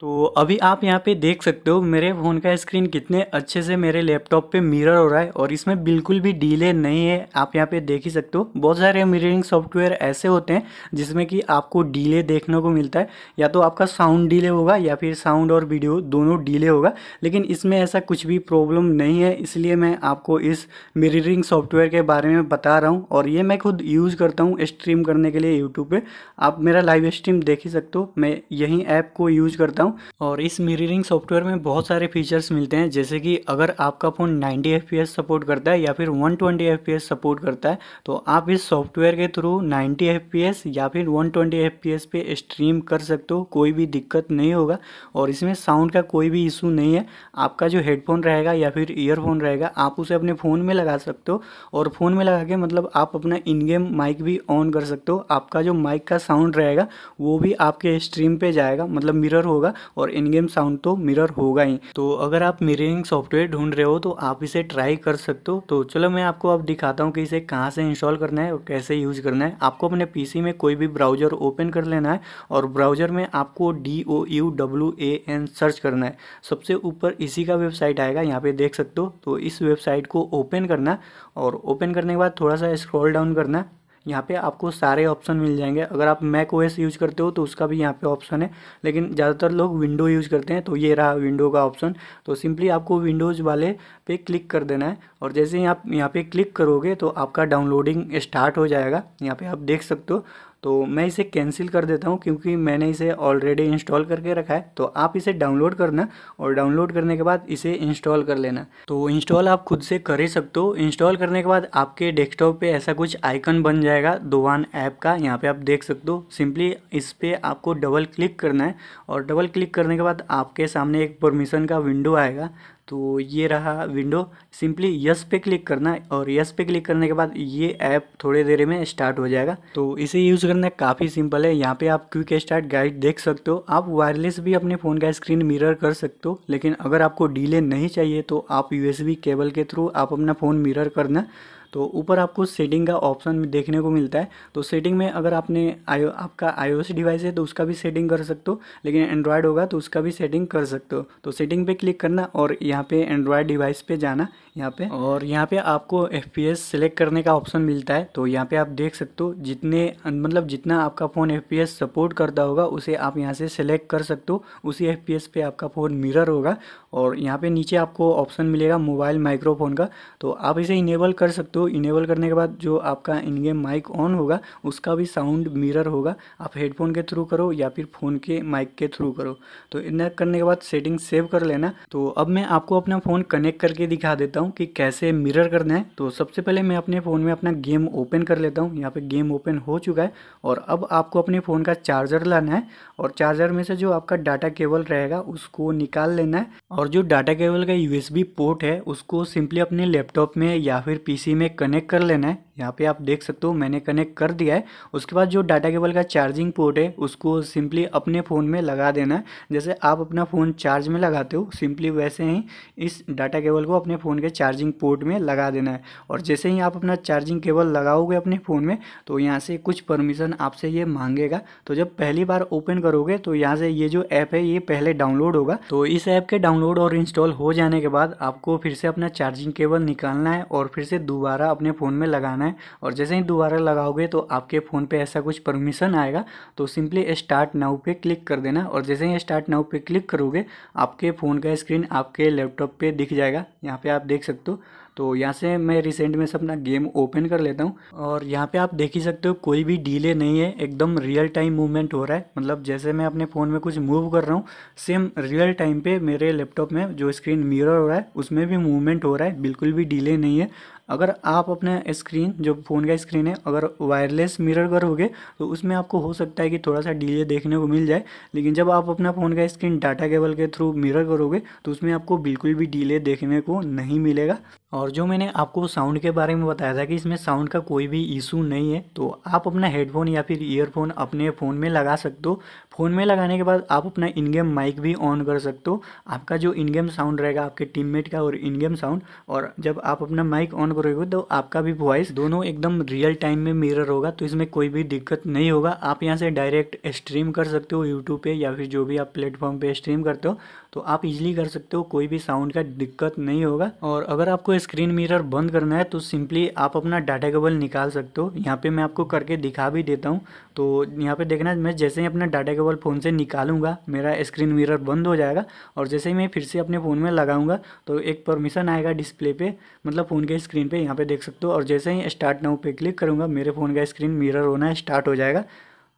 तो अभी आप यहाँ पे देख सकते हो मेरे फ़ोन का स्क्रीन कितने अच्छे से मेरे लैपटॉप पे मिरर हो रहा है और इसमें बिल्कुल भी डिले नहीं है आप यहाँ पे देख ही सकते हो बहुत सारे मिररिंग सॉफ्टवेयर ऐसे होते हैं जिसमें कि आपको डिले देखने को मिलता है या तो आपका साउंड डिले होगा या फिर साउंड और वीडियो दोनों डीले होगा लेकिन इसमें ऐसा कुछ भी प्रॉब्लम नहीं है इसलिए मैं आपको इस मिररिंग सॉफ्टवेयर के बारे में बता रहा हूँ और ये मैं खुद यूज़ करता हूँ स्ट्रीम करने के लिए यूट्यूब पर आप मेरा लाइव स्ट्रीम देख ही सकते हो मैं यही ऐप को यूज़ करता हूँ हूँ और इस मिररिंग सॉफ्टवेयर में बहुत सारे फीचर्स मिलते हैं जैसे कि अगर आपका फ़ोन 90 एफ सपोर्ट करता है या फिर 120 एफ सपोर्ट करता है तो आप इस सॉफ्टवेयर के थ्रू 90 एफ या फिर 120 एफ पे स्ट्रीम कर सकते हो कोई भी दिक्कत नहीं होगा और इसमें साउंड का कोई भी इशू नहीं है आपका जो हेडफोन रहेगा या फिर ईयरफोन रहेगा आप उसे अपने फ़ोन में लगा सकते हो और फ़ोन में लगा के मतलब आप अपना इन गेम माइक भी ऑन कर सकते हो आपका जो माइक का साउंड रहेगा वो भी आपके स्ट्रीम पे जाएगा मतलब मिरर होगा और इन गेम साउंड तो मिरर होगा ही तो अगर आप मिररिंग सॉफ्टवेयर ढूंढ रहे हो तो आप इसे ट्राई कर सकते हो तो चलो मैं आपको अब दिखाता हूँ कि इसे कहाँ से इंस्टॉल करना है और कैसे यूज़ करना है आपको अपने पीसी में कोई भी ब्राउजर ओपन कर लेना है और ब्राउजर में आपको D O U W A N search करना है सबसे ऊपर इसी का वेबसाइट आएगा यहाँ पे देख सकते हो तो इस वेबसाइट को ओपन करना और ओपन करने के बाद थोड़ा सा स्क्रॉल डाउन करना यहाँ पे आपको सारे ऑप्शन मिल जाएंगे अगर आप मैक ओएस यूज़ करते हो तो उसका भी यहाँ पे ऑप्शन है लेकिन ज़्यादातर लोग विंडो यूज़ करते हैं तो ये रहा विंडो का ऑप्शन तो सिंपली आपको विंडोज़ वाले पे क्लिक कर देना है और जैसे ही आप यहाँ पे क्लिक करोगे तो आपका डाउनलोडिंग स्टार्ट हो जाएगा यहाँ पे आप देख सकते हो तो मैं इसे कैंसिल कर देता हूँ क्योंकि मैंने इसे ऑलरेडी इंस्टॉल करके रखा है तो आप इसे डाउनलोड करना और डाउनलोड करने के बाद इसे इंस्टॉल कर लेना तो इंस्टॉल आप खुद से कर ही सकते हो इंस्टॉल करने के बाद आपके डेस्कटॉप पे ऐसा कुछ आइकन बन जाएगा दोवान ऐप का यहाँ पे आप देख सकते हो सिंपली इस पर आपको डबल क्लिक करना है और डबल क्लिक करने के बाद आपके सामने एक परमिशन का विंडो आएगा तो ये रहा विंडो सिंपली यस पे क्लिक करना है और यस पे क्लिक करने के बाद ये ऐप थोड़ी देर में स्टार्ट हो जाएगा तो इसे यूज़ करना काफ़ी सिंपल है यहाँ पे आप क्विक स्टार्ट गाइड देख सकते हो आप वायरलेस भी अपने फ़ोन का स्क्रीन मिरर कर सकते हो लेकिन अगर आपको डिले नहीं चाहिए तो आप यू केबल के थ्रू आप अपना फ़ोन मिरर करना तो ऊपर आपको सेटिंग का ऑप्शन देखने को मिलता है तो सेटिंग में अगर आपने आयो आपका आईओएस डिवाइस है तो उसका भी सेटिंग कर सकते हो लेकिन एंड्रॉयड होगा तो उसका भी सेटिंग कर सकते हो तो सेटिंग पे क्लिक करना और यहाँ पे एंड्रॉयड डिवाइस पे जाना यहाँ पे और यहाँ पे आपको एफ पी एस सेलेक्ट करने का ऑप्शन मिलता है तो यहाँ पे आप देख सकते हो जितने मतलब जितना आपका phone F P S support करता होगा उसे आप यहाँ से सेलेक्ट कर सकते हो उसी एफ पी एस पे आपका फ़ोन मिररर होगा और यहाँ पे नीचे आपको ऑप्शन मिलेगा मोबाइल माइक्रोफोन का तो आप इसे इनेबल कर सकते हो तो इनेबल करने के बाद जो आपका इन गेम माइक ऑन होगा उसका भी साउंड मिरर होगा आप हेडफोन के थ्रू करो या फिर फ़ोन के माइक के थ्रू करो तो इतना करने के बाद सेटिंग सेव कर लेना तो अब मैं आपको अपना फ़ोन कनेक्ट करके दिखा देता हूँ कि कैसे मिरर करना है तो सबसे पहले मैं अपने फ़ोन में अपना गेम ओपन कर लेता हूँ यहाँ पर गेम ओपन हो चुका है और अब आपको अपने फ़ोन का चार्जर लाना है और चार्जर में से जो आपका डाटा केबल रहेगा उसको निकाल लेना है और जो डाटा केबल का यूएसबी पोर्ट है उसको सिंपली अपने लैपटॉप में या फिर पीसी में कनेक्ट कर लेना है यहाँ पे आप देख सकते हो मैंने कनेक्ट कर दिया है उसके बाद जो डाटा केबल का चार्जिंग पोर्ट है उसको सिंपली अपने फ़ोन में लगा देना है जैसे आप अपना फ़ोन चार्ज में लगाते हो सिंपली वैसे ही इस डाटा केबल को अपने फ़ोन के चार्जिंग पोर्ट में लगा देना है और जैसे ही आप अपना चार्जिंग केबल लगाओगे अपने फ़ोन में तो यहाँ से कुछ परमिशन आपसे ये मांगेगा तो जब पहली बार ओपन करोगे तो यहाँ से ये जो ऐप है ये पहले डाउनलोड होगा तो इस ऐप के डाउनलोड और इंस्टॉल हो जाने के बाद आपको फिर से अपना चार्जिंग केबल निकालना है और फिर से दोबारा अपने फ़ोन में लगाना है है और जैसे ही दोबारा लगाओगे तो आपके फ़ोन पे ऐसा कुछ परमिशन आएगा तो सिंपली स्टार्ट नाउ पे क्लिक कर देना और जैसे ही स्टार्ट नाउ पे क्लिक करोगे आपके फ़ोन का स्क्रीन आपके लैपटॉप पे दिख जाएगा यहाँ पे आप देख सकते हो तो यहाँ से मैं रिसेंट में से अपना गेम ओपन कर लेता हूँ और यहाँ पे आप देख ही सकते हो कोई भी डिले नहीं है एकदम रियल टाइम मूवमेंट हो रहा है मतलब जैसे मैं अपने फ़ोन में कुछ मूव कर रहा हूँ सेम रियल टाइम पे मेरे लैपटॉप में जो स्क्रीन मिरर हो रहा है उसमें भी मूवमेंट हो रहा है बिल्कुल भी डीले नहीं है अगर आप अपने स्क्रीन जो फ़ोन का स्क्रीन है अगर वायरलेस मिरर करोगे तो उसमें आपको हो सकता है कि थोड़ा सा डीले देखने को मिल जाए लेकिन जब आप अपना फ़ोन का स्क्रीन डाटा केबल के थ्रू मिरर करोगे तो उसमें आपको बिल्कुल भी डीले देखने को नहीं मिलेगा और और जो मैंने आपको साउंड के बारे में बताया था कि इसमें साउंड का कोई भी इशू नहीं है तो आप अपना हेडफोन या फिर ईयरफोन अपने फ़ोन में लगा सकते हो फ़ोन में लगाने के बाद आप अपना इन गेम माइक भी ऑन कर सकते हो आपका जो इन गेम साउंड रहेगा आपके टीममेट का और इन गेम साउंड और जब आप अपना माइक ऑन करोगे तो आपका भी वॉइस दोनों एकदम रियल टाइम में मिरर होगा तो इसमें कोई भी दिक्कत नहीं होगा आप यहाँ से डायरेक्ट स्ट्रीम कर सकते हो यूट्यूब पर या फिर जो भी आप प्लेटफॉर्म पर स्ट्रीम करते हो तो आप इजिली कर सकते हो कोई भी साउंड का दिक्कत नहीं होगा और अगर आपको स्क्रीन मिरर बंद करना है तो सिंपली आप अपना डाटा केबल निकाल सकते हो यहाँ पे मैं आपको करके दिखा भी देता हूँ तो यहाँ पे देखना मैं जैसे ही अपना डाटा केबल केबल फ़ोन से निकालूंगा मेरा स्क्रीन मिरर बंद हो जाएगा और जैसे ही मैं फिर से अपने फ़ोन में लगाऊंगा तो एक परमिशन आएगा डिस्प्ले पे मतलब फ़ोन के स्क्रीन पे यहाँ पे देख सकते हो और जैसे ही स्टार्ट नाउ पे क्लिक करूँगा मेरे फ़ोन का स्क्रीन मिरर होना स्टार्ट हो जाएगा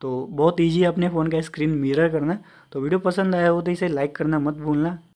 तो बहुत ईजी है अपने फ़ोन का स्क्रीन मिरर करना तो वीडियो पसंद आया हो तो इसे लाइक करना मत भूलना